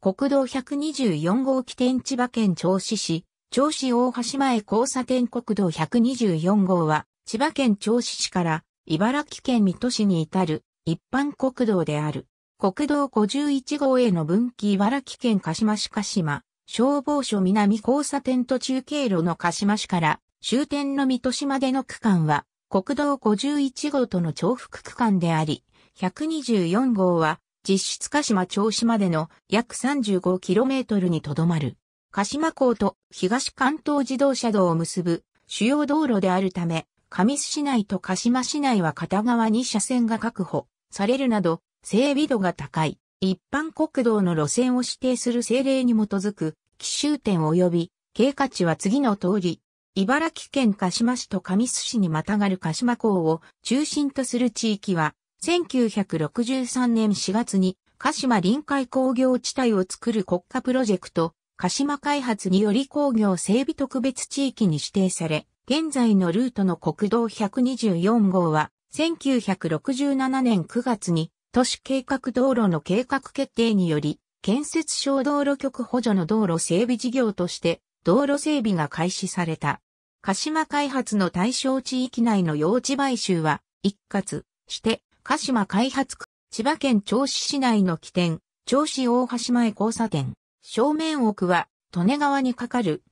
国道124号起点千葉県銚子市、銚子大橋前交差点国道124号は、千葉県銚子市から茨城県水戸市に至る一般国道である。国道51号への分岐茨城県鹿島市鹿島、消防署南交差点途中経路の鹿島市から終点の水戸市までの区間は、国道51号との重複区間であり、124号は実質鹿島子島での約 35km にとどまる。鹿島港と東関東自動車道を結ぶ主要道路であるため、上栖市内と鹿島市内は片側に車線が確保されるなど、整備度が高い。一般国道の路線を指定する政令に基づく、奇襲点及び、経過値は次の通り、茨城県鹿島市と神栖市にまたがる鹿島港を中心とする地域は、1963年4月に鹿島臨海工業地帯を作る国家プロジェクト、鹿島開発により工業整備特別地域に指定され、現在のルートの国道124号は、1967年9月に都市計画道路の計画決定により、建設省道路局補助の道路整備事業として、道路整備が開始された。鹿島開発の対象地域内の用地買収は、一括して鹿島開発区、千葉県銚子市内の起点、銚子大橋前交差点。正面奥は、利根川に架かる、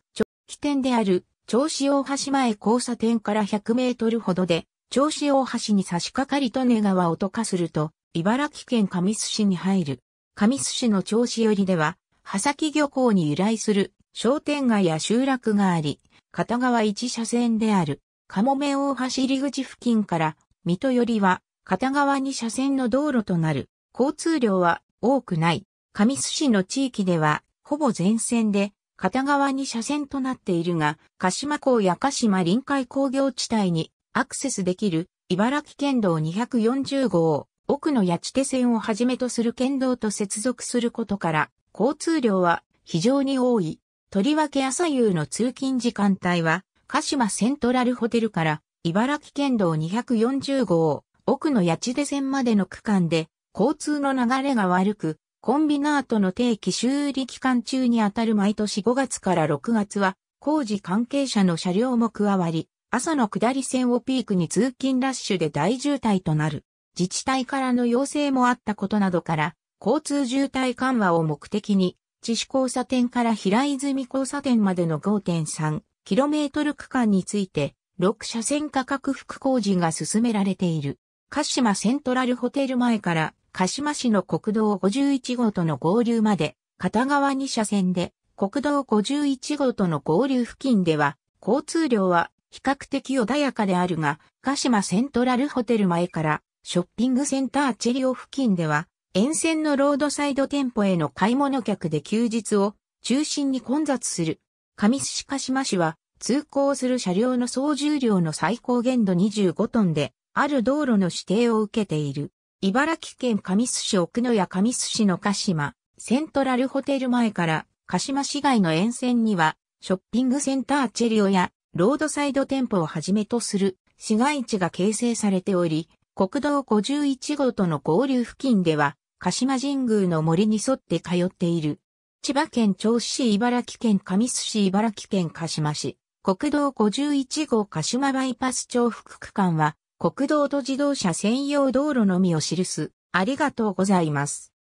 起点である、銚子大橋前交差点から100メートルほどで、銚子大橋に差し掛かり利根川を溶かすると、茨城県神栖市に入る。神栖市の銚子寄りでは、波崎漁港に由来する商店街や集落があり、片側一車線である、かもめ大橋入口付近から、水戸寄りは、片側に車線の道路となる交通量は多くない。上須市の地域ではほぼ全線で片側に車線となっているが、鹿島港や鹿島臨海工業地帯にアクセスできる茨城県道240号奥の八千手線をはじめとする県道と接続することから交通量は非常に多い。とりわけ朝夕の通勤時間帯は鹿島セントラルホテルから茨城県道240号奥の八千出線までの区間で、交通の流れが悪く、コンビナートの定期修理期間中にあたる毎年5月から6月は、工事関係者の車両も加わり、朝の下り線をピークに通勤ラッシュで大渋滞となる。自治体からの要請もあったことなどから、交通渋滞緩和を目的に、地市交差点から平泉交差点までの 5.3km 区間について、6車線価格復工事が進められている。鹿島セントラルホテル前から鹿島市の国道51号との合流まで片側2車線で国道51号との合流付近では交通量は比較的穏やかであるが鹿島セントラルホテル前からショッピングセンターチェリオ付近では沿線のロードサイド店舗への買い物客で休日を中心に混雑する。上市鹿島市は通行する車両の総重量の最高限度25トンである道路の指定を受けている。茨城県上須市奥野や上須市の鹿島、セントラルホテル前から鹿島市街の沿線には、ショッピングセンターチェリオやロードサイド店舗をはじめとする市街地が形成されており、国道51号との合流付近では、鹿島神宮の森に沿って通っている。千葉県銚子市茨城県上須市茨城県鹿島市、国道51号鹿島バイパス重複区間は、国道と自動車専用道路のみを記す。ありがとうございます。